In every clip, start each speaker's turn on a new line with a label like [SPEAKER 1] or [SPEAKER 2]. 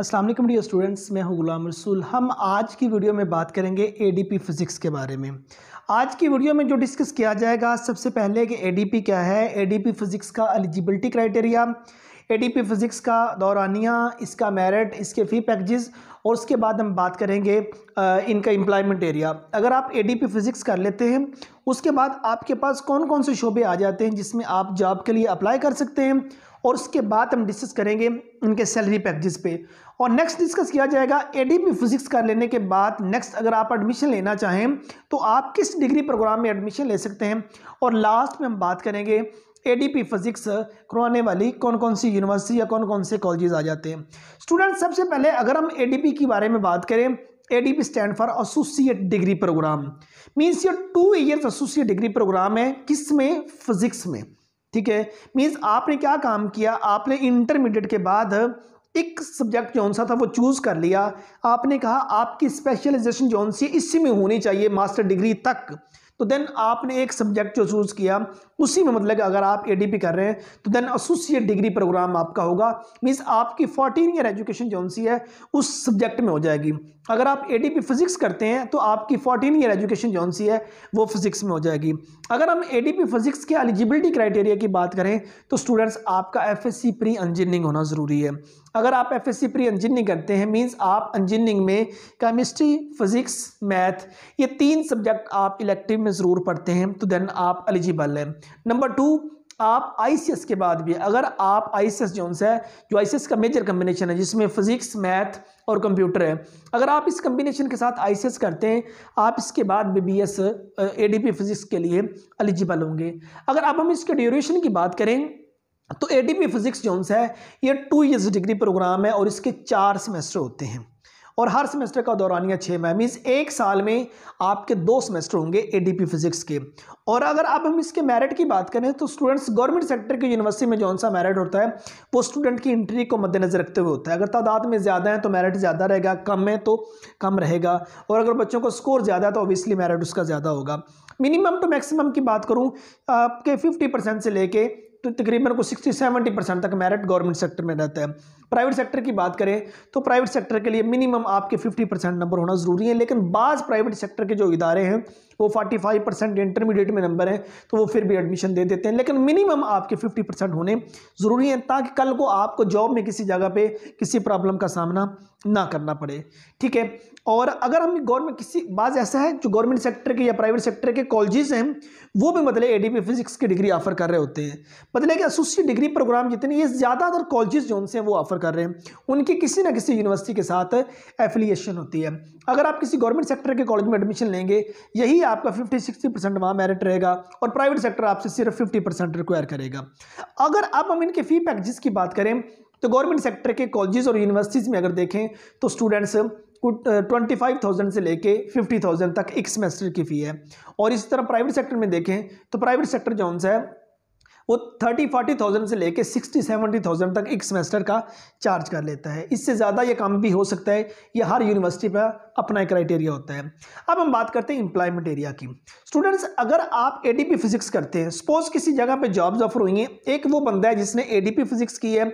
[SPEAKER 1] अस्सलाम वालेकुम dear students मैं हूं गुलाम रसूल हम आज की वीडियो में बात करेंगे एडीपी फिज़िक्स के बारे में आज की वीडियो में जो डिस्कस किया जाएगा सबसे पहले कि एडीपी क्या है एडीपी फिज़िक्स का एलिजिबिलिटी क्राइटेरिया एडीपी फिज़िक्स का दौरानिया इसका मेरिट इसके फ़ी पैकेजेस और उसके बाद हम बात करेंगे इनका एम्प्लॉयमेंट एरिया अगर आप एडीपी फिज़िक्स कर लेते हैं उसके बाद आपके पास कौन कौन से शोबे आ जाते हैं जिसमें आप जॉब के लिए अप्लाई कर सकते हैं और उसके बाद हम डिस्कस करेंगे उनके सैलरी पैकेजेस पे और नेक्स्ट डिस्कस किया जाएगा एडीपी फिजिक्स कर लेने के बाद नेक्स्ट अगर आप एडमिशन लेना चाहें तो आप किस डिग्री प्रोग्राम में एडमिशन ले सकते हैं और लास्ट में हम बात करेंगे एडीपी फिजिक्स करवाने वाली कौन कौन सी यूनिवर्सिटी या कौन कौन से कॉलेजेस आ जाते हैं स्टूडेंट सबसे पहले अगर हम एडीपी के बारे में बात करें ADP stand for associate degree program means ये two years associate degree program है किस में फिजिक्स में ठीक है मीन्स आपने क्या काम किया आपने इंटरमीडिएट के बाद एक सब्जेक्ट जो सा था वो चूज़ कर लिया आपने कहा आपकी स्पेशलाइजेशन जो सी इसी में होनी चाहिए मास्टर डिग्री तक तो देन आपने एक सब्जेक्ट जो चूज़ किया उसी में मतलब अगर आप एडीपी कर रहे हैं तो देन एसोसिएट डिग्री प्रोग्राम आपका होगा मीन्स आपकी फोर्टीन ईयर एजुकेशन जो सी है उस सब्जेक्ट में हो जाएगी अगर आप एडीपी फिज़िक्स करते हैं तो आपकी फोर्टीन ईयर एजुकेशन जो सी है वो फिज़िक्स में हो जाएगी अगर हम पी फिज़िक्स के एलिजिबिलिटी क्राइटेरिया की बात करें तो स्टूडेंट्स आपका एफ प्री इंजीनियरिंग होना ज़रूरी है अगर आप एफ प्री इंजीनियरिंग करते हैं मीन्स आप इंजीनियरिंग में केमिस्ट्री फिज़िक्स मैथ ये तीन सब्जेक्ट आप इलेक्टिव में में ज़रूर पढ़ते हैं तो देन आप एलिजिबल हैं नंबर टू आप आई के बाद भी अगर आप आई जोन है जो आई का मेजर कम्बिनेशन है जिसमें फिज़िक्स मैथ और कंप्यूटर है अगर आप इस कम्बिनेशन के साथ आई करते हैं आप इसके बाद भी बी एस ए फिज़िक्स के लिए एलिजिबल होंगे अगर आप हम इसके ड्यूरेशन की बात करें तो ए फिज़िक्स जो है ये टू ईयर्स डिग्री प्रोग्राम है और इसके चार सेमेस्टर होते हैं और हर सेमेस्टर का दौरानिया छः माह मीन्स एक साल में आपके दो सेमेस्टर होंगे पी फिजिक्स के और अगर अब हम इसके मेरिट की बात करें तो स्टूडेंट्स गवर्नमेंट सेक्टर की यूनिवर्सिटी में जौन सा मेरिट होता है वो स्टूडेंट की इंट्री को मद्देनजर रखते हुए होता है अगर तादाद में ज़्यादा है तो मेरिट ज़्यादा रहेगा कम है तो कम रहेगा और अगर बच्चों का स्कोर ज़्यादा है तो ऑब्वियसली मेरिट उसका ज़्यादा होगा मिनिमम टू मैक्सिमम की बात करूँ आपके फिफ्टी परसेंट से लेके तो तकरीबन को सिक्सटी सेवेंटी परसेंट तक मेरिट गवर्नमेंट सेक्टर में रहता है प्राइवेट सेक्टर की बात करें तो प्राइवेट सेक्टर के लिए मिनिमम आपके 50 परसेंट नंबर होना ज़रूरी है लेकिन बाज़ प्राइवेट सेक्टर के जो इदारे हैं वो 45 परसेंट इंटरमीडिएट में नंबर हैं तो वो फिर भी एडमिशन दे देते हैं लेकिन मिनिमम आपके 50 परसेंट होने ज़रूरी हैं ताकि कल को आपको जॉब में किसी जगह पर किसी प्रॉब्लम का सामना ना करना पड़े ठीक है और अगर हम गवर्नमेंट किसी बाज ऐसा है जो गवर्नमेंट सेक्टर के या प्राइवेट सेक्टर के कॉलेजेस हैं वो भी मतलब ए फिज़िक्स की डिग्री ऑफर कर रहे होते हैं मतलब कि एसोसिएट डिग्री प्रोग्राम जितने ये ज़्यादातर कॉलेज जो उनसे वो ऑफर कर रहे हैं उनकी किसी ना किसी यूनिवर्सिटी के साथ एफिलिएशन होती है अगर आप किसी गवर्नमेंट सेक्टर के कॉलेज में एडमिशन लेंगे यही आपका फिफ्टी सिक्सटी परसेंट वहाँ मेरिट रहेगा और प्राइवेट सेक्टर आपसे सिर्फ फिफ्टी परसेंट रिक्वायर करेगा अगर अब हम इनके फी पैकेजेस की बात करें तो गवर्नमेंट सेक्टर के कॉलेज और यूनिवर्सिटीज़ में अगर देखें तो स्टूडेंट्स ट्वेंटी फाइव थाउजेंड से लेके फिफ्टी थाउजेंड तक एक सेमेस्टर की फ़ी है और इस तरह प्राइवेट सेक्टर में देखें तो प्राइवेट सेक्टर जो है वो थर्टी फोर्टी थाउजेंड से लेके सिक्सटी सेवेंटी थाउजेंड तक एक सेमेस्टर का चार्ज कर लेता है इससे ज़्यादा ये काम भी हो सकता है ये हर यूनिवर्सिटी का अपना क्राइटेरिया होता है अब हम बात करते हैं इंप्लायमेंट एरिया की स्टूडेंट्स अगर आप ए फिजिक्स करते हैं सपोज किसी जगह पर जॉब्स ऑफर हुई हैं एक वो बंदा है जिसने ए फिजिक्स की है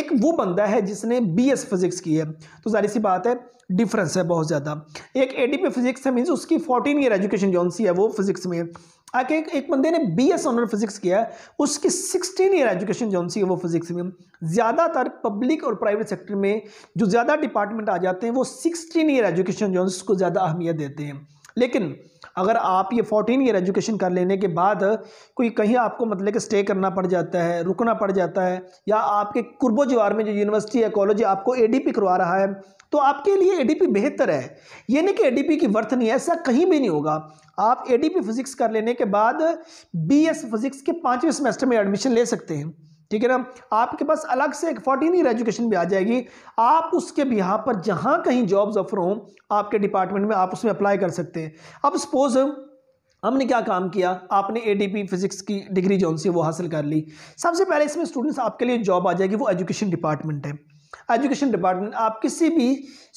[SPEAKER 1] एक वो बंदा है जिसने बी फिजिक्स की है तो जारी सी बात है डिफरेंस है बहुत ज़्यादा एक ए फिजिक्स है मीन्स उसकी फोर्टीन ईयर एजुकेशन जोन सी है वो फिजिक्स में आके एक, एक बंदे ने बी एस ऑनर फिजिक्स किया है उसकी सिक्सटीन ईयर एजुकेशन जो सी है वो फिजिक्स में ज़्यादातर पब्लिक और प्राइवेट सेक्टर में जो ज़्यादा डिपार्टमेंट आ जाते हैं वो सिक्सटीन ईयर एजुकेशन जो उसको ज़्यादा अहमियत देते हैं लेकिन अगर आप ये फोर्टीन ईयर एजुकेशन कर लेने के बाद कोई कहीं आपको मतलब कि स्टे करना पड़ जाता है रुकना पड़ जाता है या आपके कुर्बो जवार में जो यूनिवर्सिटी या कॉलेज आपको एडीपी करवा रहा है तो आपके लिए एडीपी बेहतर है ये नहीं कि एडीपी की वर्थ नहीं है ऐसा कहीं भी नहीं होगा आप एडीपी फिज़िक्स कर लेने के बाद एस फिज़िक्स के पाँचवें सेमेस्टर में एडमिशन ले सकते हैं ठीक है ना आपके पास अलग से एक फोर्टीन ईयर एजुकेशन भी आ जाएगी आप उसके बिहार पर जहाँ कहीं जॉब्स ऑफर हों आपके डिपार्टमेंट में आप उसमें अप्लाई कर सकते हैं अब सपोज़ हमने क्या काम किया आपने एडीपी फिजिक्स की डिग्री जो सी वो हासिल कर ली सबसे पहले इसमें स्टूडेंट्स आपके लिए जॉब आ जाएगी वो एजुकेशन डिपार्टमेंट है एजुकेशन डिपार्टमेंट आप किसी भी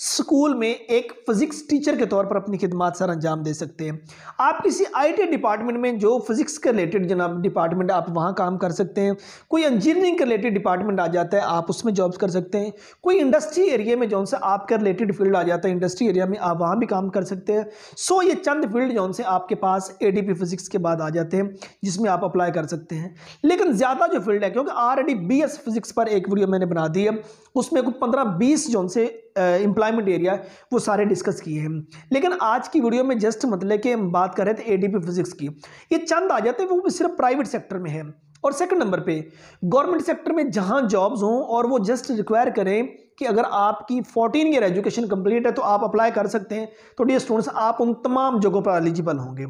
[SPEAKER 1] स्कूल में एक फ़िज़िक्स टीचर के तौर पर अपनी खिदमत सर अंजाम दे सकते हैं आप किसी आईटी डिपार्टमेंट में जो फ़िज़िक्स के रिलेटेड जनाब डिपार्टमेंट आप वहाँ काम कर सकते हैं कोई इंजीनियरिंग के रिलेटेड डिपार्टमेंट आ जाता है आप उसमें जॉब्स कर सकते हैं कोई इंडस्ट्री एरिया में जौन से आपका रिलेटेड फील्ड आ जाता है इंडस्ट्री एरिया में आप वहाँ भी काम कर सकते हैं सो ये चंद फील्ड जौन से आपके पास ए फ़िज़िक्स के बाद आ जाते हैं जिसमें आप अप्लाई कर सकते हैं लेकिन ज़्यादा जो फील्ड है क्योंकि ऑलरेडी बी फिज़िक्स पर एक वीडियो मैंने बना दी है उसमें को पंद्रह बीस जोन से एम्प्लॉयमेंट एरिया वो सारे डिस्कस किए हैं लेकिन आज की वीडियो में जस्ट मतलब कि हम बात कर रहे थे एडीपी फिजिक्स की ये चंद आ जाते हैं वो भी सिर्फ प्राइवेट सेक्टर में है और सेकंड नंबर पे गवर्नमेंट सेक्टर में जहाँ जॉब्स हों और वो जस्ट रिक्वायर करें कि अगर आपकी 14 ईयर एजुकेशन कंप्लीट है तो आप अप्लाई कर सकते हैं तो डी स्टूडेंट्स आप उन तमाम जगहों पर एलिजिबल होंगे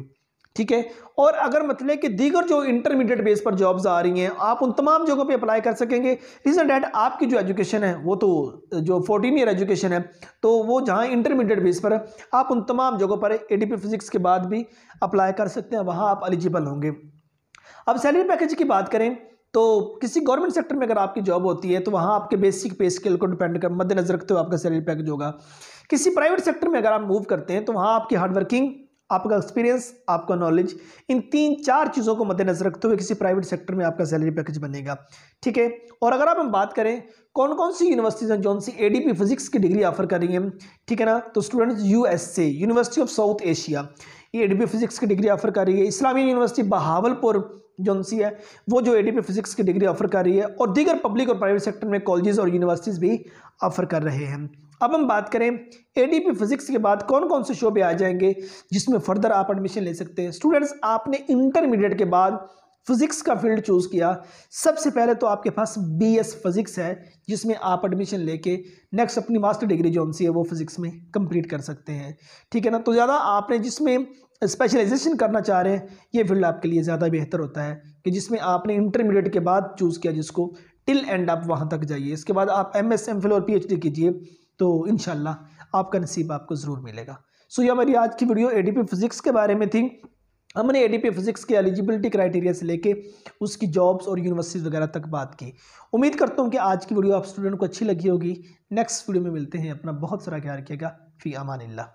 [SPEAKER 1] ठीक है और अगर मतलब कि दीगर जो इंटरमीडिएट बेस पर जॉब्स आ रही हैं आप उन तमाम जगहों पे अप्लाई कर सकेंगे रीज़न डैट आपकी जो एजुकेशन है वो तो जो फोर्टीन ईयर एजुकेशन है तो वो जहाँ इंटरमीडिएट बेस पर है आप उन तमाम जगहों पर ए फिज़िक्स के बाद भी अप्लाई कर सकते हैं वहाँ आप एलिजिबल होंगे अब सैलरी पैकेज की बात करें तो किसी गवर्नमेंट सेक्टर में अगर आपकी जॉब होती है तो वहाँ आपके बेसिक पे स्केल को डिपेंड कर मद्देनजर रखते हुए आपका सैलरी पैकेज होगा किसी प्राइवेट सेक्टर में अगर आप मूव करते हैं तो वहाँ आपकी हार्डवर्किंग आपका एक्सपीरियंस आपका नॉलेज इन तीन चार चीज़ों को मद्देनजर रखते हुए किसी प्राइवेट सेक्टर में आपका सैलरी पैकेज बनेगा ठीक है और अगर आप हम बात करें कौन कौन सी यूनिवर्सिटीज़ हैं जो सी ए फिजिक्स की डिग्री ऑफर कर रही हैं ठीक है ना तो students u university of South Asia ये ए फिजिक्स की डिग्री ऑफर कर रही है इस्लामी यूनिवर्सिटी बहावलपुर जोन सी है वो जो ए फिजिक्स की डिग्री ऑफर कर रही है और दीगर पब्लिक और प्राइवेट सेक्टर में कॉलेजेस और यूनिवर्सिटीज़ भी ऑफर कर रहे हैं अब हम बात करें एडीपी फिजिक्स के बाद कौन कौन से शोबे आ जाएंगे जिसमें फर्दर आप एडमिशन ले सकते हैं स्टूडेंट्स आपने इंटरमीडिएट के बाद फिज़िक्स का फील्ड चूज़ किया सबसे पहले तो आपके पास बी एस फिज़िक्स है जिसमें आप एडमिशन लेके नेक्स्ट अपनी मास्टर डिग्री जो है वो फिज़िक्स में कंप्लीट कर सकते हैं ठीक है ना तो ज़्यादा आपने जिसमें स्पेशलाइजेशन करना चाह रहे हैं ये फील्ड आपके लिए ज़्यादा बेहतर होता है कि जिसमें आपने इंटरमीडिएट के बाद चूज़ किया जिसको टिल एंड आप वहाँ तक जाइए इसके बाद आप एम एस एम फिल और पी एच डी कीजिए तो इन आपका नसीब आपको ज़रूर मिलेगा सो यह ये हमारी आज की वीडियो ए फिज़िक्स के बारे में थी हमने ए फिज़िक्स के एलिजिबिलिटी क्राइटेरिया से लेके उसकी जॉब्स और यूनिवर्सिटीज़ वगैरह तक बात की उम्मीद करता हूँ कि आज की वीडियो आप स्टूडेंट को अच्छी लगी होगी नेक्स्ट वीडियो में मिलते हैं अपना बहुत सारा ख्याल रखिएगा फ़ी अमान